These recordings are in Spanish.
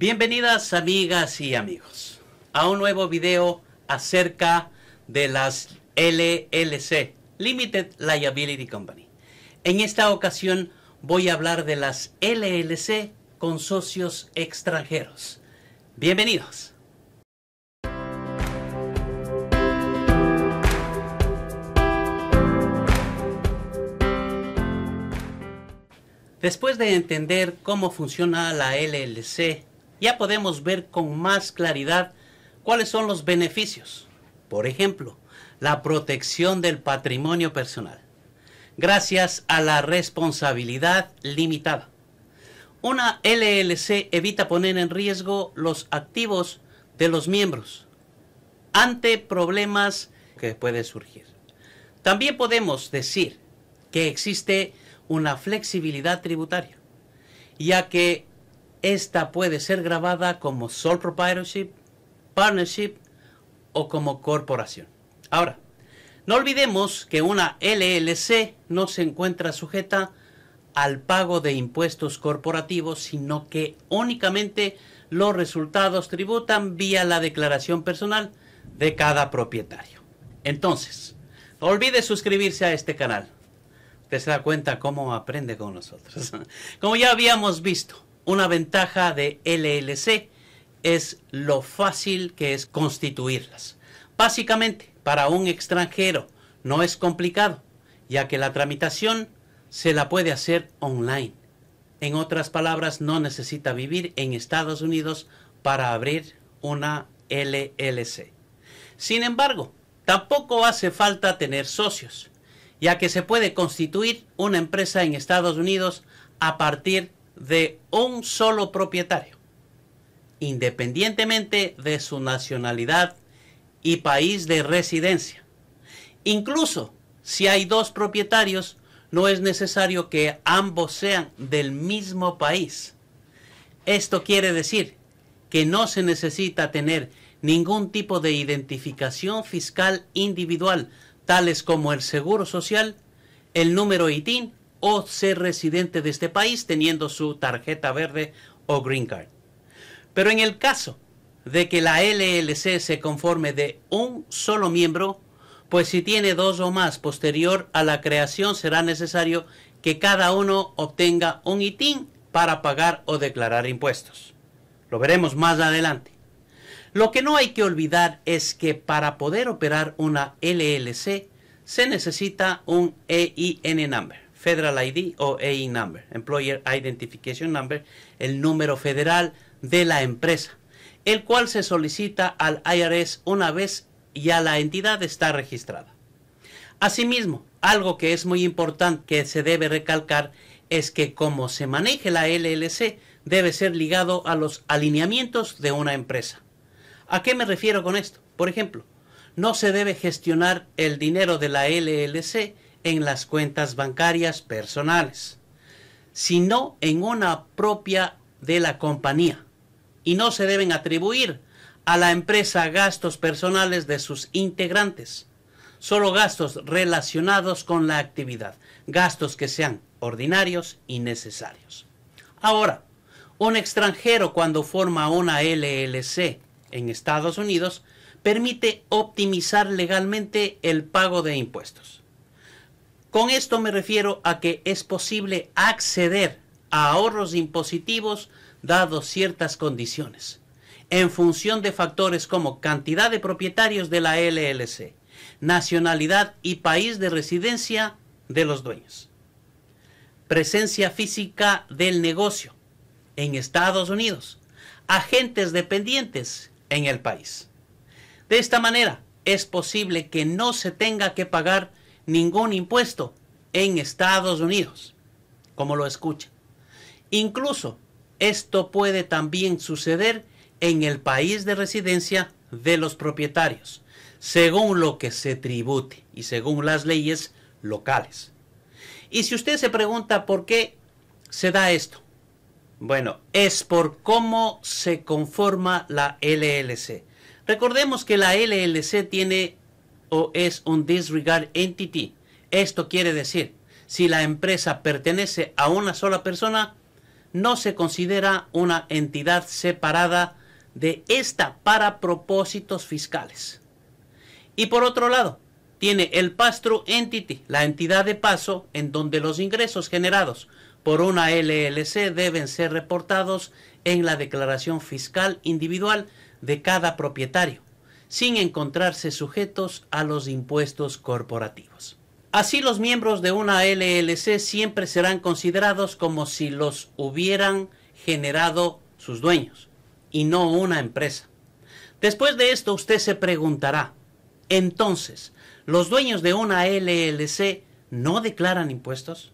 Bienvenidas amigas y amigos a un nuevo video acerca de las LLC, Limited Liability Company. En esta ocasión voy a hablar de las LLC con socios extranjeros. Bienvenidos. Después de entender cómo funciona la LLC ya podemos ver con más claridad cuáles son los beneficios. Por ejemplo, la protección del patrimonio personal, gracias a la responsabilidad limitada. Una LLC evita poner en riesgo los activos de los miembros ante problemas que pueden surgir. También podemos decir que existe una flexibilidad tributaria, ya que esta puede ser grabada como sole proprietorship, partnership o como corporación. Ahora, no olvidemos que una LLC no se encuentra sujeta al pago de impuestos corporativos, sino que únicamente los resultados tributan vía la declaración personal de cada propietario. Entonces, no olvide suscribirse a este canal. Usted se da cuenta cómo aprende con nosotros. Como ya habíamos visto, una ventaja de LLC es lo fácil que es constituirlas. Básicamente, para un extranjero no es complicado, ya que la tramitación se la puede hacer online. En otras palabras, no necesita vivir en Estados Unidos para abrir una LLC. Sin embargo, tampoco hace falta tener socios, ya que se puede constituir una empresa en Estados Unidos a partir de de un solo propietario, independientemente de su nacionalidad y país de residencia. Incluso si hay dos propietarios, no es necesario que ambos sean del mismo país. Esto quiere decir que no se necesita tener ningún tipo de identificación fiscal individual, tales como el seguro social, el número ITIN o ser residente de este país teniendo su tarjeta verde o green card. Pero en el caso de que la LLC se conforme de un solo miembro, pues si tiene dos o más posterior a la creación será necesario que cada uno obtenga un ITIN para pagar o declarar impuestos. Lo veremos más adelante. Lo que no hay que olvidar es que para poder operar una LLC se necesita un EIN number. Federal ID o EIN Number, Employer Identification Number, el número federal de la empresa, el cual se solicita al IRS una vez ya la entidad está registrada. Asimismo, algo que es muy importante que se debe recalcar es que como se maneje la LLC debe ser ligado a los alineamientos de una empresa. ¿A qué me refiero con esto? Por ejemplo, no se debe gestionar el dinero de la LLC en las cuentas bancarias personales, sino en una propia de la compañía, y no se deben atribuir a la empresa gastos personales de sus integrantes, solo gastos relacionados con la actividad, gastos que sean ordinarios y necesarios. Ahora, un extranjero cuando forma una LLC en Estados Unidos permite optimizar legalmente el pago de impuestos con esto me refiero a que es posible acceder a ahorros impositivos dados ciertas condiciones, en función de factores como cantidad de propietarios de la LLC, nacionalidad y país de residencia de los dueños, presencia física del negocio en Estados Unidos, agentes dependientes en el país. De esta manera, es posible que no se tenga que pagar ningún impuesto en Estados Unidos, como lo escucha. Incluso esto puede también suceder en el país de residencia de los propietarios, según lo que se tribute y según las leyes locales. Y si usted se pregunta por qué se da esto, bueno, es por cómo se conforma la LLC. Recordemos que la LLC tiene o es un disregard entity. Esto quiere decir, si la empresa pertenece a una sola persona, no se considera una entidad separada de esta para propósitos fiscales. Y por otro lado, tiene el pass-through entity, la entidad de paso en donde los ingresos generados por una LLC deben ser reportados en la declaración fiscal individual de cada propietario sin encontrarse sujetos a los impuestos corporativos. Así los miembros de una LLC siempre serán considerados como si los hubieran generado sus dueños y no una empresa. Después de esto usted se preguntará, entonces, ¿los dueños de una LLC no declaran impuestos?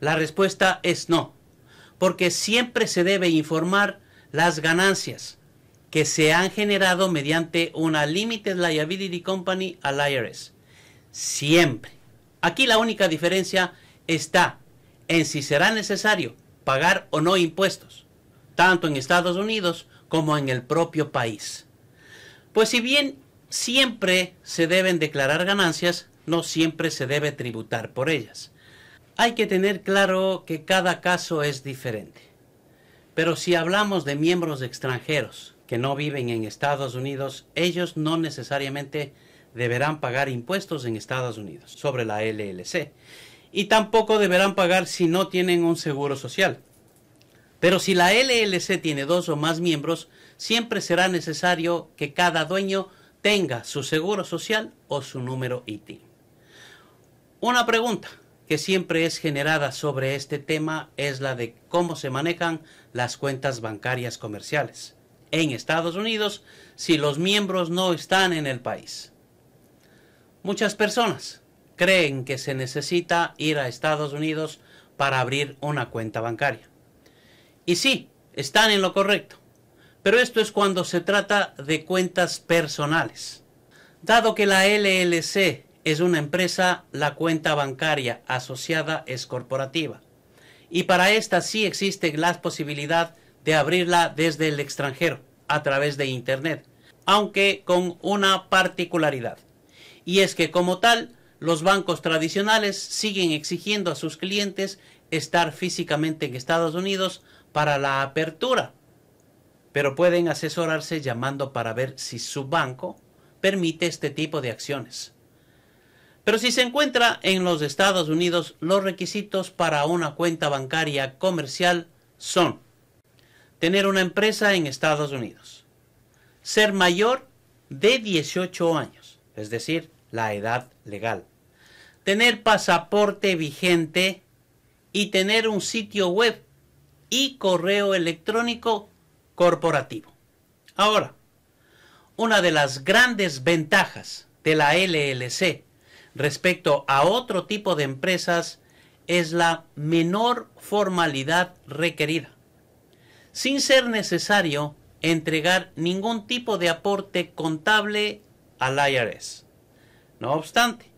La respuesta es no, porque siempre se debe informar las ganancias, que se han generado mediante una Limited Liability Company al IRS. Siempre. Aquí la única diferencia está en si será necesario pagar o no impuestos, tanto en Estados Unidos como en el propio país. Pues si bien siempre se deben declarar ganancias, no siempre se debe tributar por ellas. Hay que tener claro que cada caso es diferente. Pero si hablamos de miembros extranjeros que no viven en Estados Unidos, ellos no necesariamente deberán pagar impuestos en Estados Unidos sobre la LLC y tampoco deberán pagar si no tienen un seguro social. Pero si la LLC tiene dos o más miembros, siempre será necesario que cada dueño tenga su seguro social o su número IT. Una pregunta, que siempre es generada sobre este tema es la de cómo se manejan las cuentas bancarias comerciales en Estados Unidos si los miembros no están en el país. Muchas personas creen que se necesita ir a Estados Unidos para abrir una cuenta bancaria. Y sí, están en lo correcto, pero esto es cuando se trata de cuentas personales. Dado que la LLC es una empresa, la cuenta bancaria asociada es corporativa. Y para esta sí existe la posibilidad de abrirla desde el extranjero, a través de Internet, aunque con una particularidad. Y es que como tal, los bancos tradicionales siguen exigiendo a sus clientes estar físicamente en Estados Unidos para la apertura, pero pueden asesorarse llamando para ver si su banco permite este tipo de acciones. Pero si se encuentra en los Estados Unidos, los requisitos para una cuenta bancaria comercial son tener una empresa en Estados Unidos, ser mayor de 18 años, es decir, la edad legal, tener pasaporte vigente y tener un sitio web y correo electrónico corporativo. Ahora, una de las grandes ventajas de la LLC respecto a otro tipo de empresas es la menor formalidad requerida, sin ser necesario entregar ningún tipo de aporte contable al IRS. No obstante,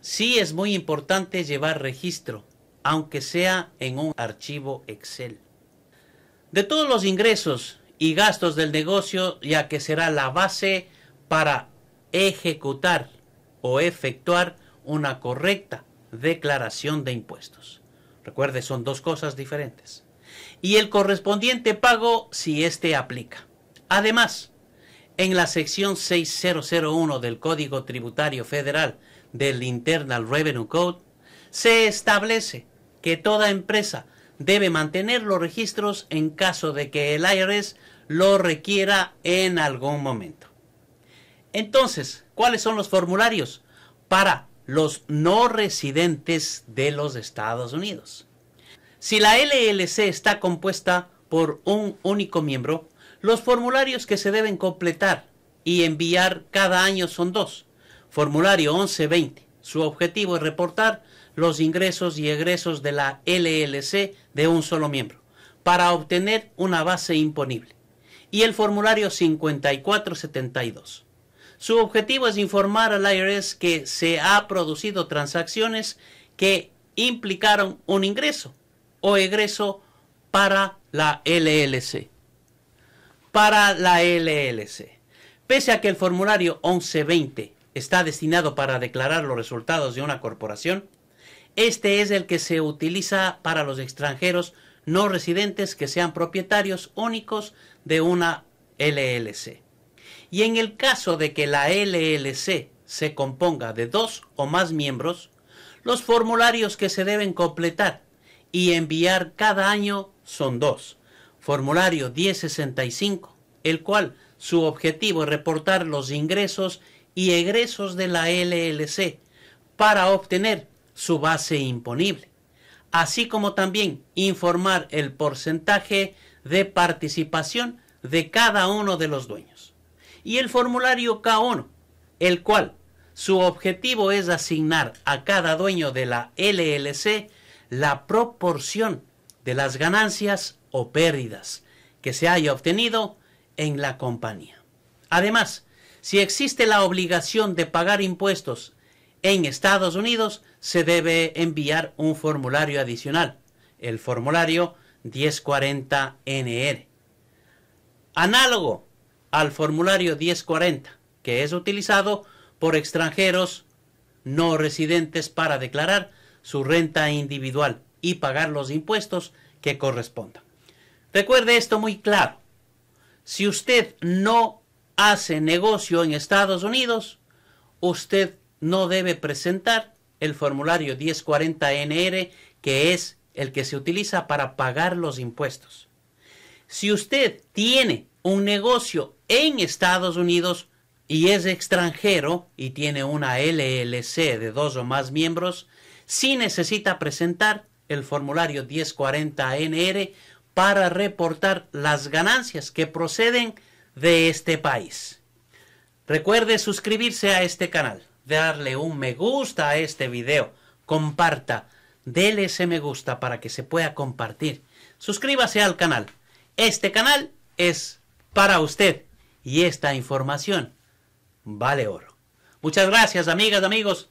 sí es muy importante llevar registro, aunque sea en un archivo Excel. De todos los ingresos y gastos del negocio, ya que será la base para ejecutar o efectuar una correcta declaración de impuestos. Recuerde, son dos cosas diferentes. Y el correspondiente pago si éste aplica. Además, en la sección 6001 del Código Tributario Federal del Internal Revenue Code, se establece que toda empresa debe mantener los registros en caso de que el IRS lo requiera en algún momento. Entonces, ¿cuáles son los formularios para los no residentes de los Estados Unidos? Si la LLC está compuesta por un único miembro, los formularios que se deben completar y enviar cada año son dos. Formulario 1120. Su objetivo es reportar los ingresos y egresos de la LLC de un solo miembro para obtener una base imponible. Y el formulario 5472 su objetivo es informar al IRS que se ha producido transacciones que implicaron un ingreso o egreso para la LLC. Para la LLC. Pese a que el formulario 1120 está destinado para declarar los resultados de una corporación, este es el que se utiliza para los extranjeros no residentes que sean propietarios únicos de una LLC. Y en el caso de que la LLC se componga de dos o más miembros, los formularios que se deben completar y enviar cada año son dos. Formulario 1065, el cual su objetivo es reportar los ingresos y egresos de la LLC para obtener su base imponible, así como también informar el porcentaje de participación de cada uno de los dueños y el formulario K1, el cual su objetivo es asignar a cada dueño de la LLC la proporción de las ganancias o pérdidas que se haya obtenido en la compañía. Además, si existe la obligación de pagar impuestos en Estados Unidos, se debe enviar un formulario adicional, el formulario 1040NR. Análogo al formulario 1040, que es utilizado por extranjeros no residentes para declarar su renta individual y pagar los impuestos que correspondan. Recuerde esto muy claro. Si usted no hace negocio en Estados Unidos, usted no debe presentar el formulario 1040NR, que es el que se utiliza para pagar los impuestos. Si usted tiene un negocio en Estados Unidos y es extranjero y tiene una LLC de dos o más miembros, sí necesita presentar el formulario 1040NR para reportar las ganancias que proceden de este país. Recuerde suscribirse a este canal, darle un me gusta a este video, comparta, déle ese me gusta para que se pueda compartir. Suscríbase al canal. Este canal es para usted. Y esta información vale oro. Muchas gracias, amigas, amigos,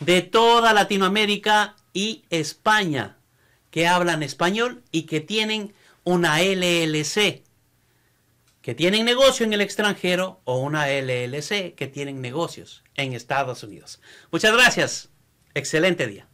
de toda Latinoamérica y España que hablan español y que tienen una LLC, que tienen negocio en el extranjero o una LLC que tienen negocios en Estados Unidos. Muchas gracias. Excelente día.